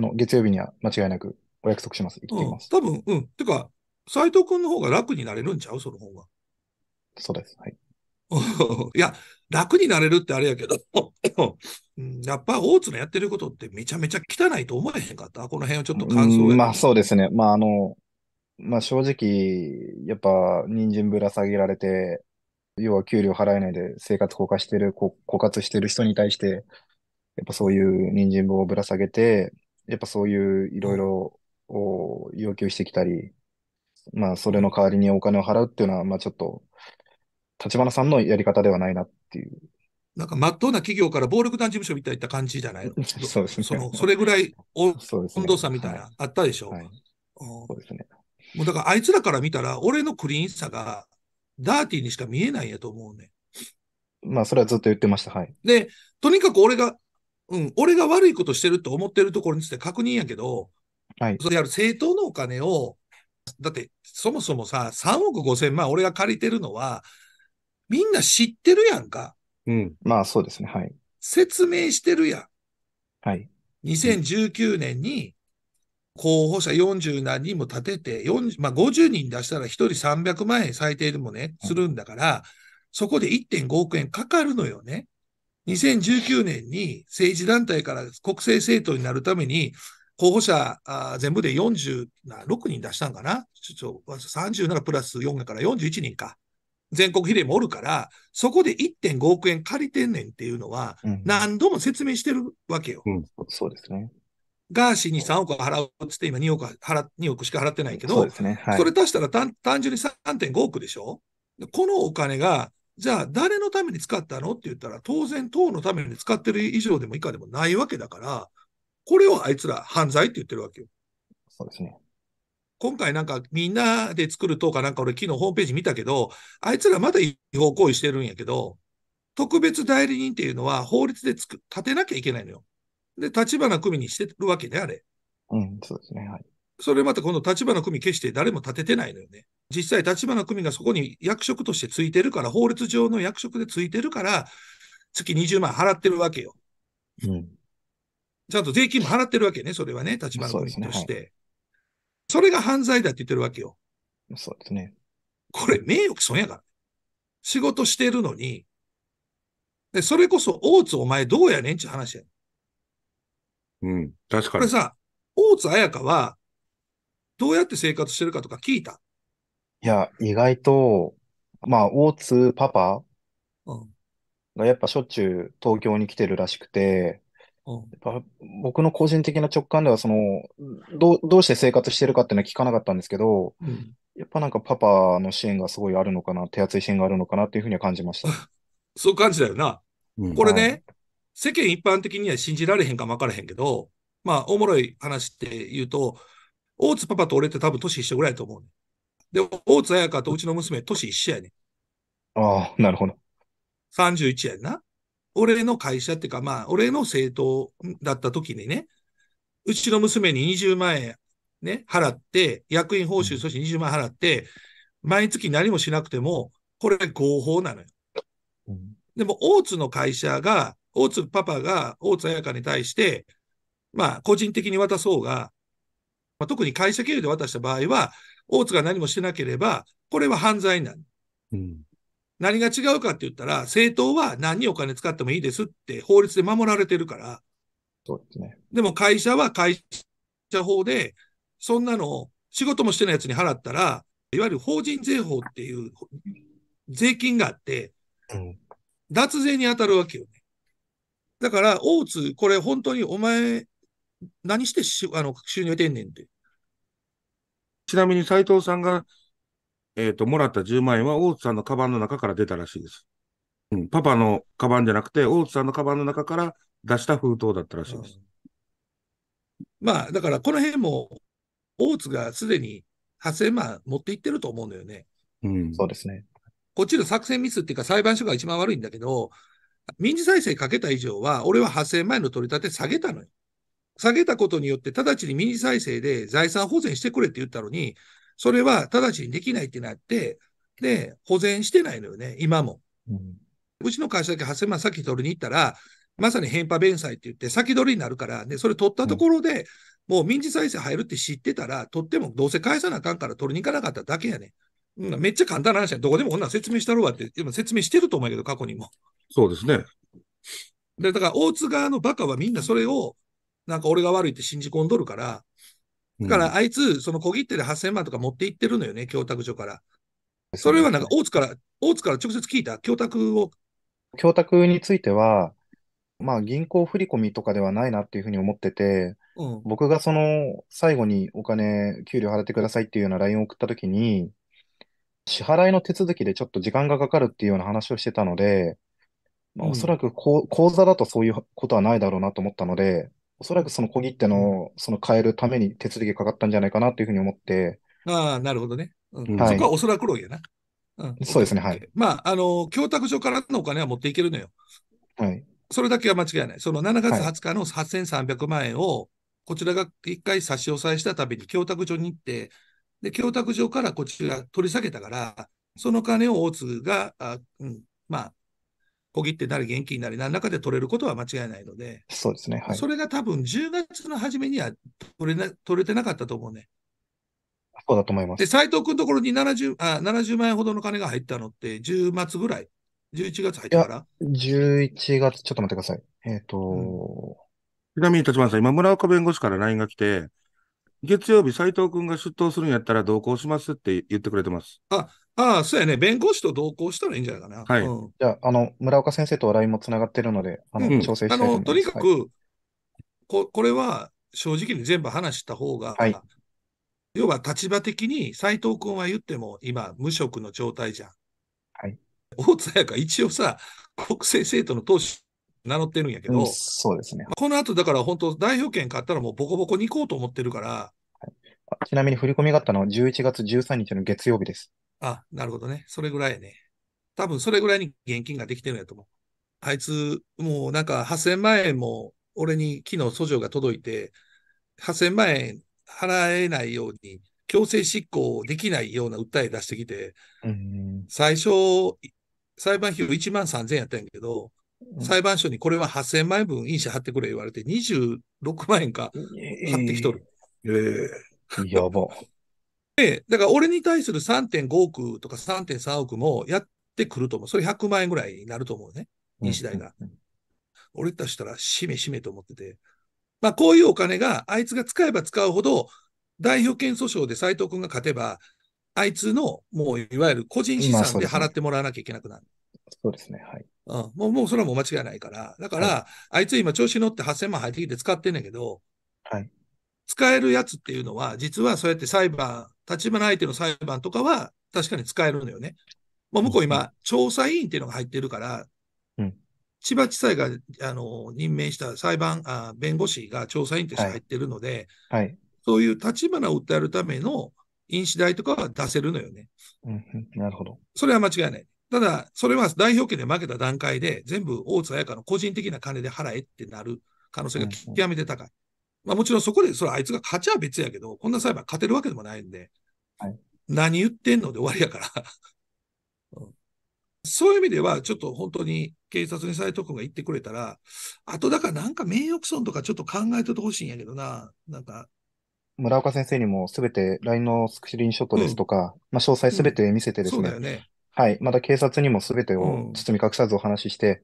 の、月曜日には間違いなくお約束します。行ってきます。うん、多分、うん。てか、斎藤君の方が楽になれるんちゃうその方が。そうです。はい。いや、楽になれるってあれやけど、やっぱ大津のやってることってめちゃめちゃ汚いと思えへんかったこの辺をちょっと感想まあそうですね。まああの、まあ正直、やっぱ人参ぶら下げられて、要は給料払えないで生活枯渇してる、枯渇してる人に対して、やっぱそういう人参をぶら下げて、やっぱそういういろいろを要求してきたり、まあ、それの代わりにお金を払うっていうのは、まあ、ちょっと、立花さんのやり方ではないなっていう。なんか、まっとうな企業から暴力団事務所みたいな感じじゃない そうですね。そのそれぐらい温度差みたいな、はい、あったでしょ。はい、そうですね。もうだから、あいつらから見たら、俺のクリーンさが、ダーティーにしか見えないやと思うね。まあ、それはずっと言ってました。はい。で、とにかく俺がうん、俺が悪いことしてるって思ってるところについて確認やけど、はい、それやる政党のお金を、だってそもそもさ、3億5千万俺が借りてるのは、みんな知ってるやんか。うん、まあそうですね、はい。説明してるやん。はい。2019年に候補者40何人も立てて、まあ、50人出したら1人300万円最低でもね、するんだから、そこで1.5億円かかるのよね。2019年に政治団体から国政政党になるために、候補者あ全部で46人出したんかな ?37 プラス4から41人か。全国比例もおるから、そこで1.5億円借りてんねんっていうのは、何度も説明してるわけよ。うんうん、そうですね。ガーシーに3億払うっつって今2億払2億しか払ってないけど、そ、ねはい、それ足したら単純に3.5億でしょこのお金がじゃあ誰のために使ったのって言ったら、当然党のために使ってる以上でも以下でもないわけだから、これをあいつら犯罪って言ってるわけよ。そうですね。今回なんかみんなで作る党かなんか俺昨日ホームページ見たけど、あいつらまだ違法行為してるんやけど、特別代理人っていうのは法律でつく立てなきゃいけないのよ。で、立花組にしてるわけね、あれ。うん、そうですね。はい。それまた今度立花組消して誰も立ててないのよね。実際立花組がそこに役職としてついてるから、法律上の役職でついてるから、月20万払ってるわけよ。うん、ちゃんと税金も払ってるわけね、それはね、立花組として、ねはい、それが犯罪だって言ってるわけよ。そうですね。これ、名誉毀損やから。仕事してるのに、でそれこそ、大津お前どうやねんちゅう話やうん、確かに。これさ、大津彩香は、どうやって生活してるかとか聞いた。いや、意外と、まあ、大津パパうん、がやっぱしょっちゅう東京に来てるらしくて、うん。やっぱ僕の個人的な直感では、その、どう、どうして生活してるかっていうのは聞かなかったんですけど、うん。やっぱなんかパパの支援がすごいあるのかな、手厚い支援があるのかなっていうふうには感じました。そう感じだよな。うんこれはい。ね、世間一般的には信じられへんかもからへんけど、まあ、おもろい話って言うと、大津パパと俺って多分年一緒ぐらいだと思うで、大津彩香とうちの娘、年一緒やねん。ああ、なるほど。31やんな。俺の会社っていうか、まあ、俺の政党だった時にね、うちの娘に20万円ね、払って、役員報酬、そして20万円払って、毎月何もしなくても、これ合法なのよ。でも、大津の会社が、大津パパが大津彩香に対して、まあ、個人的に渡そうが、まあ、特に会社経由で渡した場合は、大津が何もしてなければ、これは犯罪になる。うん、何が違うかって言ったら、政党は何にお金使ってもいいですって法律で守られてるから。そうですね。でも会社は会社法で、そんなの仕事もしてないやつに払ったら、いわゆる法人税法っていう税金があって、うん、脱税に当たるわけよね。だから、大津、これ本当にお前、何してしあの収入出てんねんって。ちなみに斎藤さんが、えっ、ー、と、もらった10万円は大津さんのカバンの中から出たらしいです。うん、パパのカバンじゃなくて、大津さんのカバンの中から出した封筒だったらしいです。まあ、だからこの辺も、大津がすでに8000万持っていってると思うんだよね。うん、そうですね。こっちの作戦ミスっていうか、裁判所が一番悪いんだけど、民事再生かけた以上は、俺は8000万円の取り立て下げたのよ。下げたことによって直ちに民事再生で財産保全してくれって言ったのに、それは直ちにできないってなって、で、保全してないのよね、今も。うん、うちの会社だけ8000万先取りに行ったら、まさに返還弁済って言って先取りになるから、ね、それ取ったところで、うん、もう民事再生入るって知ってたら、取ってもどうせ返さなあかんから取りに行かなかっただけやね。うん、めっちゃ簡単な話やどこでもこんな説明したろうわって、今説明してると思うけど、過去にも。そうですね。でだから、大津側のバカはみんなそれをなんか俺が悪いって信じ込んどるから、だからあいつ、その小切手で8000万とか持って行ってるのよね、供託所から。それはなんか大津から、大津から直接聞いた供託を。供託については、まあ銀行振込とかではないなっていうふうに思ってて、うん、僕がその最後にお金、給料払ってくださいっていうような LINE を送ったときに、支払いの手続きでちょっと時間がかかるっていうような話をしてたので、まあ、おそらくこう、うん、口座だとそういうことはないだろうなと思ったので、おそらくその小切手の、その変えるために手続きかかったんじゃないかなというふうに思って。ああ、なるほどね。うんはい、そこはおそらく論やな。うん、そうですね、はい。まあ、あの、供託所からのお金は持っていけるのよ。はい。それだけは間違いない。その7月20日の8300万円を、こちらが一回差し押さえしたたびに供託所に行って、で、供託所からこちら取り下げたから、その金を大津が、あうん、まあ、小切手なり現金なり何らかで取れることは間違いないので、そうですね。はい、それが多分10月の初めには取れな取れてなかったと思うね。そうだと思います。で、斎藤君のところに 70, あ70万円ほどの金が入ったのって10月ぐらい。11月入ったからいや ?11 月、ちょっと待ってください。えっ、ー、と、うん、ちなみに立花さん、今村岡弁護士から LINE が来て、月曜日、斎藤君が出頭するんやったら同行しますって言ってくれてます。あ、ああ、そうやね。弁護士と同行したらいいんじゃないかな。はい。うん、じゃあ、あの、村岡先生と l i もつながってるので、あの、うん、調整してあの、とにかく、はい、こ、これは正直に全部話した方が、はい、要は立場的に斎藤君は言っても今、無職の状態じゃん。はい。大津彩香、一応さ、国政生徒の党首名乗ってるんやけど、うん、そうですね。この後、だから本当、代表権買ったらもうボコボコに行こうと思ってるから、はい、ちなみに振り込みがあったのは11月13日の月曜日です。あ、なるほどね。それぐらいね。多分それぐらいに現金ができてるんやと思う。あいつ、もうなんか8000万円も俺に昨日訴状が届いて、8000万円払えないように強制執行できないような訴え出してきて、最初、裁判費用1万3000円やったんやけど、裁判所にこれは8000万円分印紙貼ってくれ言われて、26万円か貼ってきとる。えー、えー、やば。で、だから俺に対する3.5億とか3.3億もやってくると思う。それ100万円ぐらいになると思うね。西大が。俺としたら、しめしめと思ってて。まあ、こういうお金が、あいつが使えば使うほど、代表権訴訟で斎藤君が勝てば、あいつの、もう、いわゆる個人資産で払ってもらわなきゃいけなくなる。そうですね、はい。うん、もう、もう、それはもう間違いないから。だから、はい、あいつ今調子乗って8000万入ってきて使ってんねんけど、はい。使えるやつっていうのは、実はそうやって裁判、立花相手の裁判とかは確かに使えるんだよね。まあ、向こう今、調査委員っていうのが入ってるから、千葉地裁があの任命した裁判あ、弁護士が調査委員として入ってるので、はい、はい、そういう立花を訴えるための印紙代とかは出せるのよね。うん、なるほど。それは間違いない。ただ、それは代表権で負けた段階で、全部大津彩香の個人的な金で払えってなる可能性が極めて高い。まあもちろんそこで、それあいつが勝ちは別やけど、こんな裁判勝てるわけでもないんで、はい、何言ってんので終わりやからうん。そういう意味では、ちょっと本当に警察に斎藤君が言ってくれたら、あとだからなんか名誉毀損とかちょっと考えててほしいんやけどな、なんか。村岡先生にもすべて LINE のスクリーンショットですとか、うん、まあ詳細すべて見せてですね、うん、ねはい、また警察にもすべてを包み隠さずお話しして、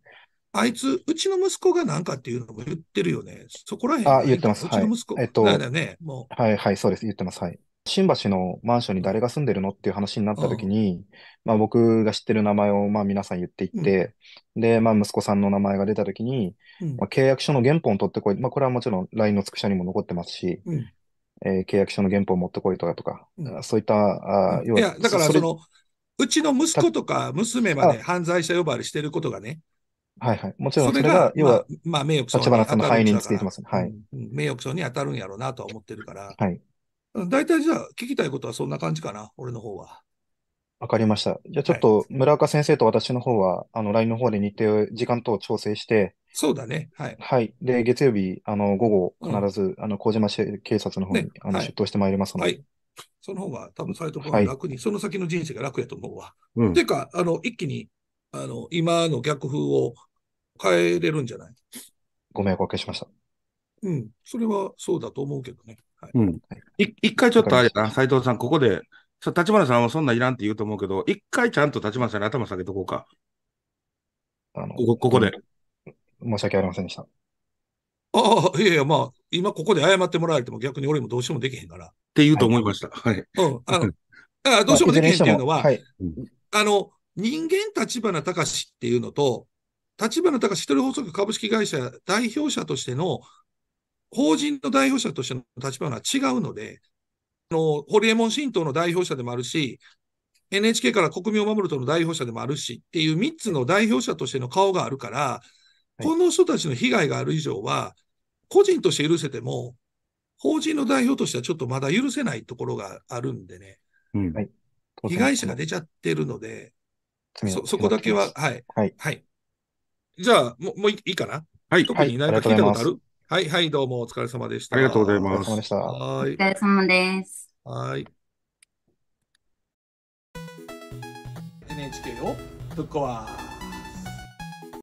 あいつ、うちの息子がなんかっていうのも言ってるよね。そこら辺。あ、言ってます。うちの息子。はい、えっと、ね、もう。はいはい、そうです。言ってます。はい。新橋のマンションに誰が住んでるのっていう話になった時に、うん、まあ僕が知ってる名前をまあ皆さん言っていって、うん、で、まあ息子さんの名前が出た時に、うん、まあ、契約書の原本取ってこい。まあこれはもちろん LINE のつくしゃにも残ってますし、え契約書の原本を持ってこいとかとか、そういった、あ要は。いや、だからその、うちの息子とか娘まで犯罪者呼ばわりしてることがね、はいはい。もちろんそれが、要は、まあ、名誉賞に当たるんだかはい。名誉賞に当たるんやろうなとは思ってるから。はい。大体じゃあ、聞きたいことはそんな感じかな、俺の方は。わかりました。じゃあちょっと村岡先生と私の方は、あの、LINE の方で日程、時間等を調整して、そうだね。はい。はい。で、月曜日、あの、午後、必ず、あの、麹島警察の方に、あの、出頭してまいりますので。はい。その方が、多分、サイトは楽に、その先の人生が楽やと思うわ。ていうか、あの、一気にあの、今の逆風を変えれるんじゃないご迷惑おかけしました。うん、それはそうだと思うけどね。はい、うん、一回ちょっとあれだな、斎藤さん、ここで、立花さんはそんないらんって言うと思うけど、一回ちゃんと立花さんに頭下げとこうか。あのここで。申し訳ありませんでした。ああ、いやいや、まあ、今ここで謝ってもらわれても逆に俺もどうしようもできへんから。って言うと思いました。はい。はい、うん。あの、あどうしようもできへんっていうのは、あはい、あの、人間立花隆っていうのと、立花隆一人法則株式会社代表者としての、法人の代表者としての立花は違うので、あの、ホリエモン新党の代表者でもあるし、NHK から国民を守る党の代表者でもあるしっていう三つの代表者としての顔があるから、この人たちの被害がある以上は、個人として許せても、法人の代表としてはちょっとまだ許せないところがあるんでね。うんはい、被害者が出ちゃってるので、そ、そこだけは、はい。はい。はい。じゃあ、もう、もういいかなはい。特に何か聞いたことある、はい、はい、はい、どうもお疲れ様でした。ありがとうございます。お疲れ様でした。はい。お疲れ様です。はい。NHK をぶっ壊